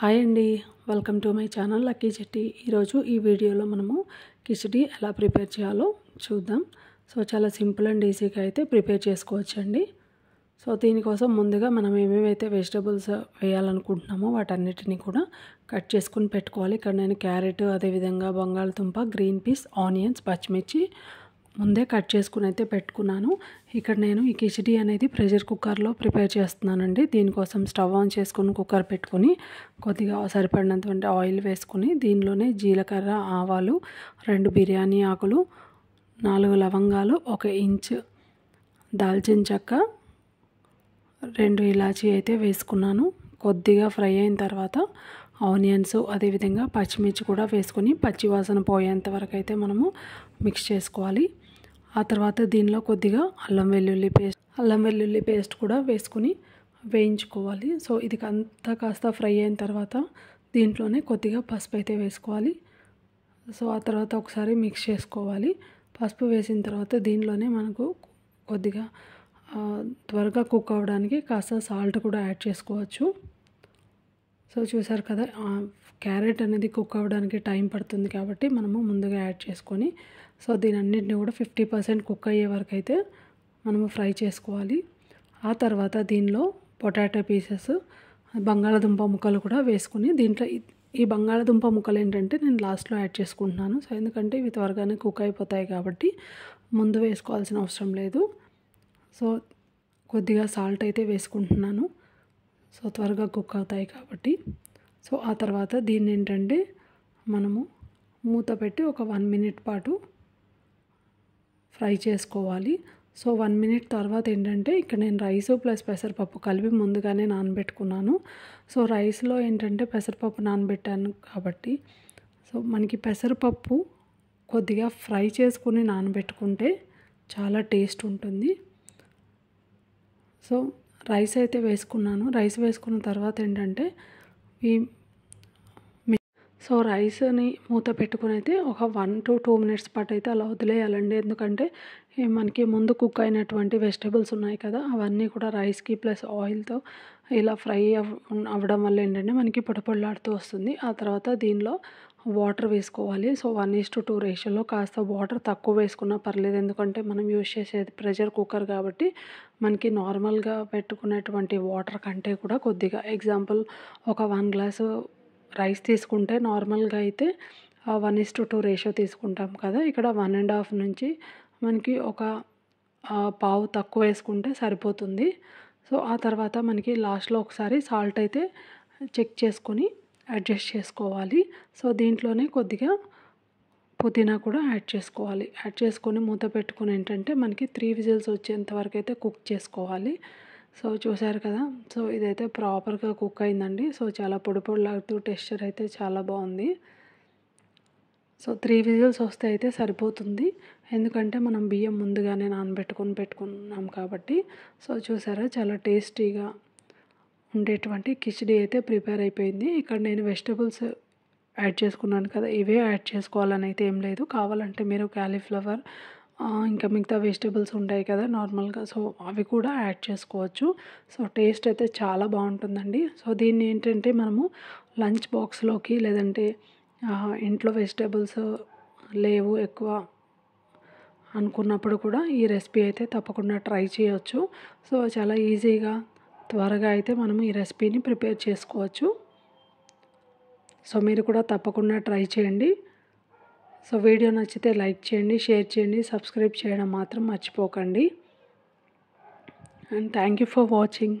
hi అండి welcome to my channel Lucky Chetti ఈరోజు ఈ వీడియోలో మనము కిచడి ఎలా ప్రిపేర్ చేయాలో చూద్దాం సో చాలా సింపుల్ అండ్ ఈజీగా అయితే ప్రిపేర్ చేసుకోవచ్చండి సో దీనికోసం ముందుగా మనం ఏమేమైతే వెజిటబుల్స్ వేయాలనుకుంటున్నామో వాటన్నిటిని కూడా కట్ చేసుకుని పెట్టుకోవాలి ఇక్కడ నేను క్యారెట్ అదేవిధంగా బంగాళదుంప గ్రీన్ పీస్ ఆనియన్స్ పచ్చిమిర్చి ముందే కట్ చేసుకుని అయితే పెట్టుకున్నాను ఇక్కడ నేను ఈ కిచిడి అనేది ప్రెషర్ కుక్కర్లో ప్రిపేర్ చేస్తున్నానండి దీనికోసం స్టవ్ ఆన్ చేసుకుని కుక్కర్ పెట్టుకుని కొద్దిగా సరిపడినటువంటి ఆయిల్ వేసుకుని దీనిలోనే జీలకర్ర ఆవాలు రెండు బిర్యానీ ఆకులు నాలుగు లవంగాలు ఒక ఇంచ్ దాల్చిన చెక్క రెండు ఇలాచీ అయితే వేసుకున్నాను కొద్దిగా ఫ్రై అయిన తర్వాత ఆనియన్స్ అదేవిధంగా పచ్చిమిర్చి కూడా వేసుకొని పచ్చివాసన పోయేంత వరకు అయితే మనము మిక్స్ చేసుకోవాలి ఆ తర్వాత దీనిలో కొద్దిగా అల్లం వెల్లుల్లి పేస్ట్ అల్లం వెల్లుల్లి పేస్ట్ కూడా వేసుకొని వేయించుకోవాలి సో ఇది అంతా కాస్త ఫ్రై అయిన తర్వాత దీంట్లోనే కొద్దిగా పసుపు అయితే వేసుకోవాలి సో ఆ తర్వాత ఒకసారి మిక్స్ చేసుకోవాలి పసుపు వేసిన తర్వాత దీనిలోనే మనకు కొద్దిగా త్వరగా కుక్ అవ్వడానికి కాస్త సాల్ట్ కూడా యాడ్ చేసుకోవచ్చు సో చూసారు కదా క్యారెట్ అనేది కుక్ అవ్వడానికి టైం పడుతుంది కాబట్టి మనము ముందుగా యాడ్ చేసుకొని సో దీని అన్నింటినీ కూడా ఫిఫ్టీ పర్సెంట్ కుక్ అయ్యే వరకు అయితే మనము ఫ్రై చేసుకోవాలి ఆ తర్వాత దీనిలో పొటాటో పీసెస్ బంగాళదుంప ముక్కలు కూడా వేసుకుని దీంట్లో ఈ బంగాళదుంప ముక్కలు ఏంటంటే నేను లాస్ట్లో యాడ్ చేసుకుంటున్నాను సో ఎందుకంటే ఇవి త్వరగానే కుక్ అయిపోతాయి కాబట్టి ముందు వేసుకోవాల్సిన అవసరం లేదు సో కొద్దిగా సాల్ట్ అయితే వేసుకుంటున్నాను సో త్వరగా కుక్ అవుతాయి కాబట్టి సో ఆ తర్వాత దీన్ని ఏంటంటే మనము మూత పెట్టి ఒక వన్ మినిట్ పాటు ఫ్రై చేసుకోవాలి సో వన్ మినిట్ తర్వాత ఏంటంటే ఇక్కడ నేను రైస్ ప్లస్ పెసరపప్పు కలిపి ముందుగానే నానబెట్టుకున్నాను సో రైస్లో ఏంటంటే పెసరపప్పు నానబెట్టాను కాబట్టి సో మనకి పెసరపప్పు కొద్దిగా ఫ్రై చేసుకుని నానబెట్టుకుంటే చాలా టేస్ట్ ఉంటుంది సో రైస్ అయితే వేసుకున్నాను రైస్ వేసుకున్న తర్వాత ఏంటంటే ఈ సో రైస్ని మూత పెట్టుకుని అయితే ఒక వన్ టు టూ మినిట్స్ పాటు అయితే అలా వదిలేయాలండి ఎందుకంటే మనకి ముందు కుక్ అయినటువంటి వెజిటబుల్స్ ఉన్నాయి కదా అవన్నీ కూడా రైస్కి ప్లస్ ఆయిల్తో ఇలా ఫ్రై అవ్వడం వల్ల ఏంటంటే మనకి పొడపొడలాడుతూ వస్తుంది ఆ తర్వాత దీనిలో వాటర్ వేసుకోవాలి so one is to two రేషియోలో కాస్త వాటర్ తక్కువ వేసుకున్నా పర్లేదు ఎందుకంటే మనం యూజ్ చేసేది ప్రెషర్ కుక్కర్ కాబట్టి మనకి నార్మల్గా పెట్టుకునేటువంటి వాటర్ కంటే కూడా కొద్దిగా ఎగ్జాంపుల్ ఒక వన్ గ్లాసు రైస్ తీసుకుంటే నార్మల్గా అయితే one is to two ratio తీసుకుంటాం కదా ఇక్కడ వన్ అండ్ హాఫ్ నుంచి మనకి ఒక పావు తక్కువ వేసుకుంటే సరిపోతుంది సో ఆ తర్వాత మనకి లాస్ట్లో ఒకసారి సాల్ట్ అయితే చెక్ చేసుకొని అడ్జస్ట్ చేసుకోవాలి సో దీంట్లోనే కొద్దిగా పుదీనా కూడా యాడ్ చేసుకోవాలి యాడ్ చేసుకొని మూత పెట్టుకుని ఏంటంటే మనకి త్రీ విజిల్స్ వచ్చేంత వరకు అయితే కుక్ చేసుకోవాలి సో చూసారు కదా సో ఇదైతే ప్రాపర్గా కుక్ అయిందండి సో చాలా పొడి లాగుతూ టెక్స్చర్ అయితే చాలా బాగుంది సో త్రీ విజిల్స్ వస్తే అయితే సరిపోతుంది ఎందుకంటే మనం బియ్యం ముందుగానే నానబెట్టుకొని పెట్టుకున్నాం కాబట్టి సో చూసారా చాలా టేస్టీగా ఉండేటువంటి కిచిడి అయితే ప్రిపేర్ అయిపోయింది ఇక్కడ నేను వెజిటబుల్స్ యాడ్ చేసుకున్నాను కదా ఇవే యాడ్ చేసుకోవాలని అయితే ఏం లేదు కావాలంటే మీరు క్యాలీఫ్లవర్ ఇంకా మిగతా వెజిటబుల్స్ ఉంటాయి కదా నార్మల్గా సో అవి కూడా యాడ్ చేసుకోవచ్చు సో టేస్ట్ అయితే చాలా బాగుంటుందండి సో దీన్ని ఏంటంటే మనము లంచ్ బాక్స్లోకి లేదంటే ఇంట్లో వెజిటబుల్స్ లేవు ఎక్కువ అనుకున్నప్పుడు కూడా ఈ రెసిపీ అయితే తప్పకుండా ట్రై చేయొచ్చు సో చాలా ఈజీగా త్వరగా అయితే మనం ఈ రెసిపీని ప్రిపేర్ చేసుకోవచ్చు సో మీరు కూడా తప్పకుండా ట్రై చేయండి సో వీడియో నచ్చితే లైక్ చేయండి షేర్ చేయండి సబ్స్క్రైబ్ చేయడం మాత్రం మర్చిపోకండి and thank you for watching